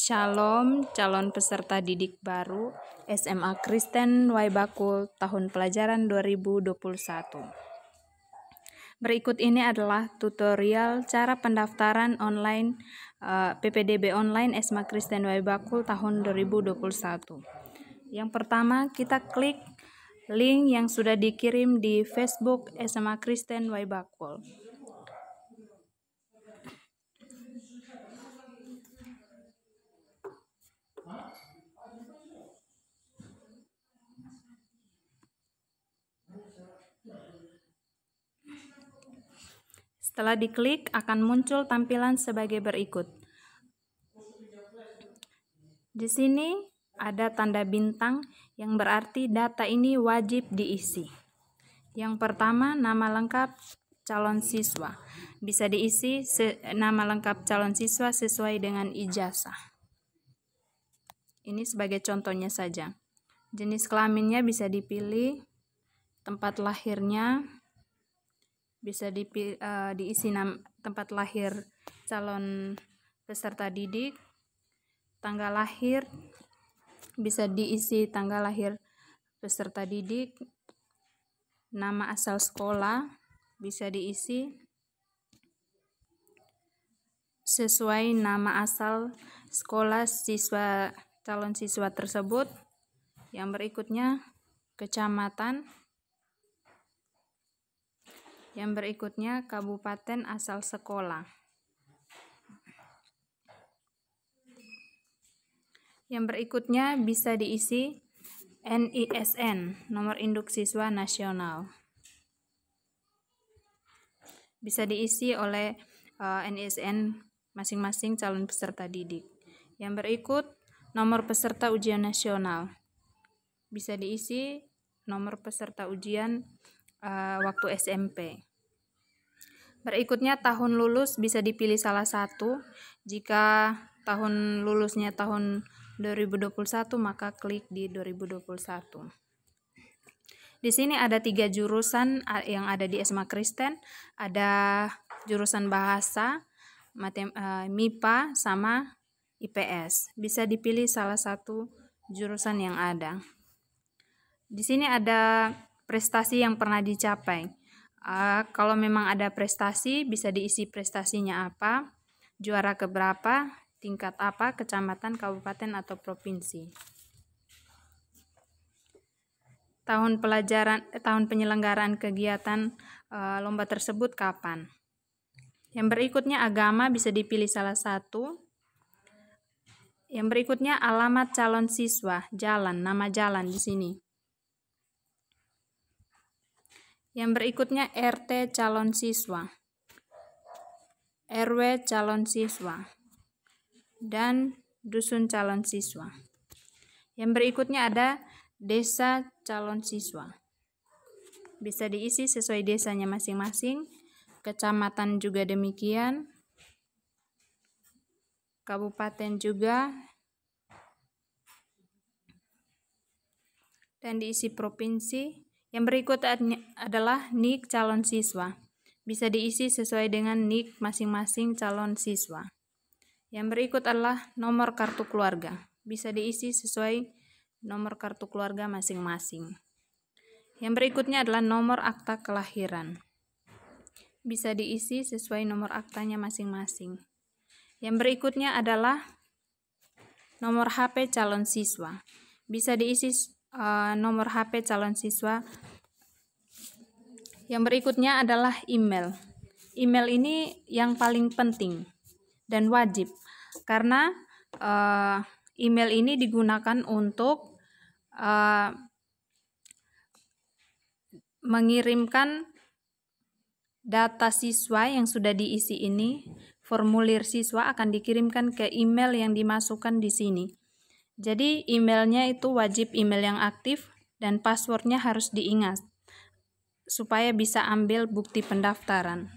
Shalom calon peserta didik baru SMA Kristen Waibakul tahun pelajaran 2021. Berikut ini adalah tutorial cara pendaftaran online eh, PPDB online SMA Kristen Waibakul tahun 2021. Yang pertama, kita klik link yang sudah dikirim di Facebook SMA Kristen Waibakul. Setelah diklik, akan muncul tampilan sebagai berikut. Di sini ada tanda bintang yang berarti data ini wajib diisi. Yang pertama, nama lengkap calon siswa. Bisa diisi nama lengkap calon siswa sesuai dengan ijazah. Ini sebagai contohnya saja. Jenis kelaminnya bisa dipilih, tempat lahirnya, bisa di, uh, eh, diisi nam, tempat lahir calon peserta didik, tanggal lahir bisa diisi tanggal lahir peserta didik, nama asal sekolah bisa diisi sesuai nama asal sekolah siswa calon siswa tersebut. Yang berikutnya kecamatan yang berikutnya kabupaten asal sekolah. Yang berikutnya bisa diisi NISN, nomor induk siswa nasional. Bisa diisi oleh NISN eh, masing-masing calon peserta didik. Yang berikut nomor peserta ujian nasional. Bisa diisi nomor peserta ujian uh, waktu SMP. Berikutnya tahun lulus bisa dipilih salah satu. Jika tahun lulusnya tahun 2021 maka klik di 2021. Di sini ada tiga jurusan yang ada di SMA Kristen, ada jurusan bahasa, matem, e, MIPA sama IPS. Bisa dipilih salah satu jurusan yang ada. Di sini ada prestasi yang pernah dicapai. Uh, kalau memang ada prestasi, bisa diisi prestasinya apa, juara keberapa, tingkat apa, kecamatan, kabupaten, atau provinsi. Tahun pelajaran, eh, tahun penyelenggaraan kegiatan uh, lomba tersebut kapan? Yang berikutnya agama bisa dipilih salah satu. Yang berikutnya alamat calon siswa, jalan, nama jalan di sini. Yang berikutnya RT calon siswa, RW calon siswa, dan dusun calon siswa. Yang berikutnya ada desa calon siswa. Bisa diisi sesuai desanya masing-masing. Kecamatan juga demikian. Kabupaten juga. Dan diisi provinsi. Yang berikut adalah NIK calon siswa. Bisa diisi sesuai dengan NIK masing-masing calon siswa. Yang berikut adalah nomor kartu keluarga. Bisa diisi sesuai nomor kartu keluarga masing-masing. Yang berikutnya adalah nomor akta kelahiran. Bisa diisi sesuai nomor aktanya masing-masing. Yang berikutnya adalah nomor HP calon siswa. Bisa diisi Eh, nomor HP calon siswa. Yang berikutnya adalah email. Email ini yang paling penting dan wajib karena uh, email ini digunakan untuk uh, mengirimkan data siswa yang sudah diisi ini. Formulir siswa akan dikirimkan ke email yang dimasukkan di sini. Jadi emailnya itu wajib email yang aktif dan passwordnya harus diingat supaya bisa ambil bukti pendaftaran.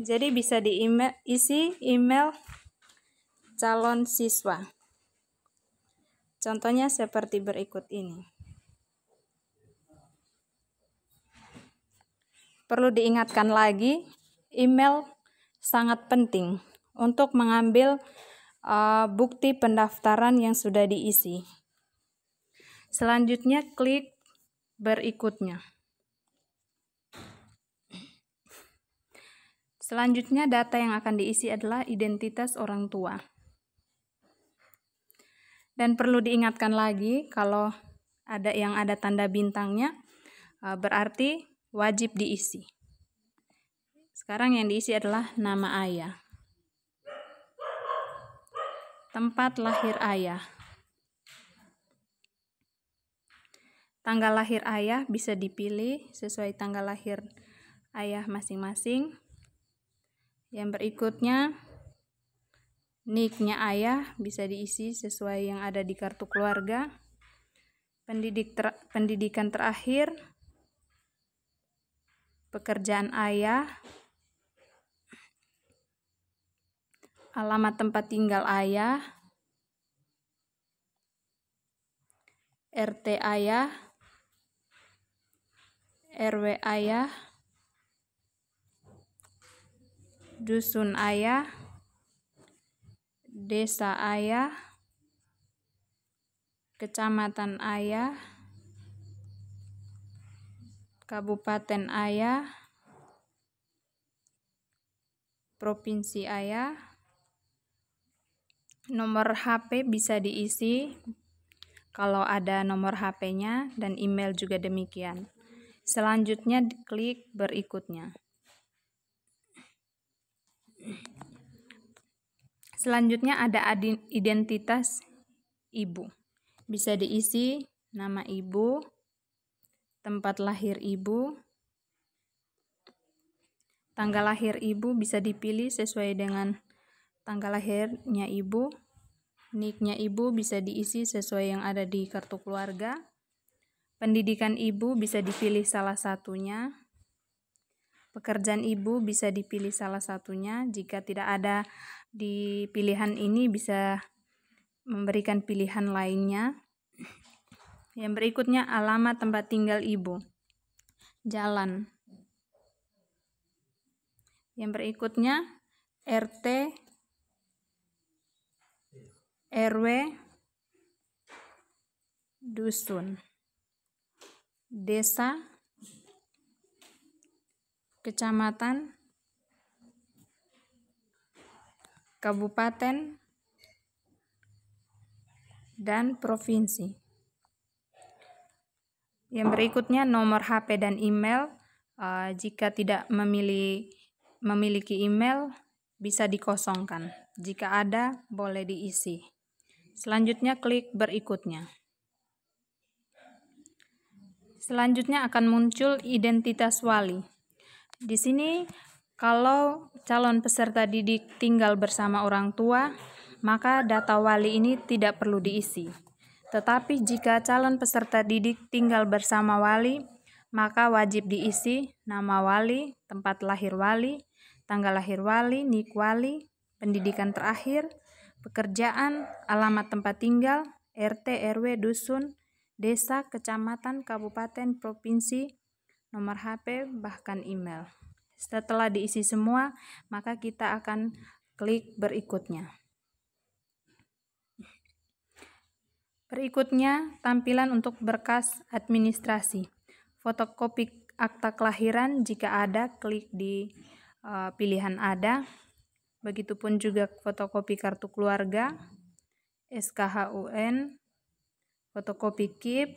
Jadi bisa diisi email calon siswa. Contohnya seperti berikut ini. Perlu diingatkan lagi, email sangat penting untuk mengambil uh, bukti pendaftaran yang sudah diisi. Selanjutnya klik berikutnya. Selanjutnya data yang akan diisi adalah identitas orang tua. Dan perlu diingatkan lagi kalau ada yang ada tanda bintangnya eh, berarti wajib diisi. Sekarang yang diisi adalah nama ayah. Tempat lahir ayah. Tanggal lahir ayah bisa dipilih sesuai tanggal lahir ayah masing-masing yang berikutnya niknya ayah bisa diisi sesuai yang ada di kartu keluarga pendidik ter pendidikan terakhir pekerjaan ayah alamat tempat tinggal ayah RT ayah RW ayah dusun ayah, desa ayah, kecamatan ayah, kabupaten ayah, provinsi ayah. Nomor HP bisa diisi kalau ada nomor HP-nya dan email juga demikian. Selanjutnya klik berikutnya. Selanjutnya ada identitas ibu. Bisa diisi nama ibu, tempat lahir ibu, tanggal lahir ibu bisa dipilih sesuai dengan tanggal lahirnya ibu, niknya ibu bisa diisi sesuai yang ada di kartu keluarga, pendidikan ibu bisa dipilih salah satunya, Pekerjaan ibu bisa dipilih salah satunya. Jika tidak ada di pilihan ini, bisa memberikan pilihan lainnya. Yang berikutnya alamat tempat tinggal ibu. Jalan. Yang berikutnya RT RW dusun desa kecamatan, kabupaten, dan provinsi. Yang berikutnya nomor HP dan email. Uh, jika tidak memilih, memiliki email, bisa dikosongkan. Jika ada, boleh diisi. Selanjutnya klik berikutnya. Selanjutnya akan muncul identitas wali. Di sini kalau calon peserta didik tinggal bersama orang tua, maka data wali ini tidak perlu diisi. Tetapi jika calon peserta didik tinggal bersama wali, maka wajib diisi nama wali, tempat lahir wali, tanggal lahir wali, nik wali, pendidikan terakhir, pekerjaan, alamat tempat tinggal, RT, RW, dusun, desa, kecamatan, kabupaten, provinsi, nomor HP, bahkan email. Setelah diisi semua, maka kita akan klik berikutnya. Berikutnya, tampilan untuk berkas administrasi. Fotokopi akta kelahiran jika ada, klik di e, pilihan ada. Begitupun juga fotokopi kartu keluarga, SKHUN, fotokopi KIP,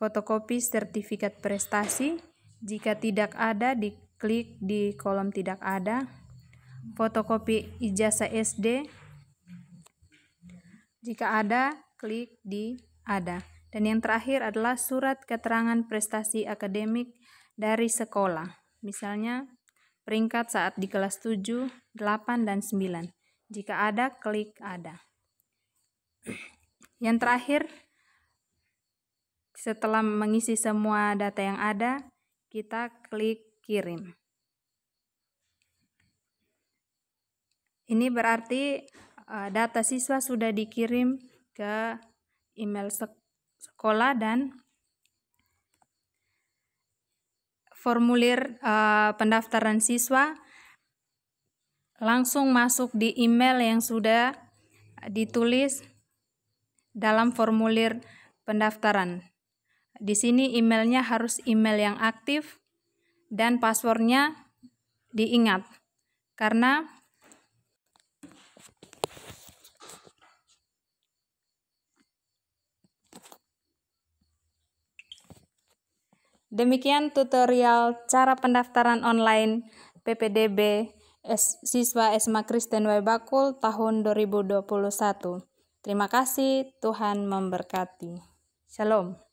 fotokopi sertifikat prestasi. Jika tidak ada, diklik di kolom tidak ada. Fotokopi ijazah SD. Jika ada, klik di ada. Dan yang terakhir adalah surat keterangan prestasi akademik dari sekolah. Misalnya peringkat saat di kelas 7, 8, dan 9. Jika ada, klik ada. Yang terakhir, setelah mengisi semua data yang ada, kita klik kirim. Ini berarti eh, data siswa sudah dikirim ke email sekolah dan formulir eh, pendaftaran siswa langsung masuk di email yang sudah ditulis dalam formulir pendaftaran. Di sini emailnya harus email yang aktif dan passwordnya diingat. Karena Demikian tutorial cara pendaftaran online PPDB siswa SMA Kristen Waibakul tahun 2021. Terima kasih, Tuhan memberkati. Shalom.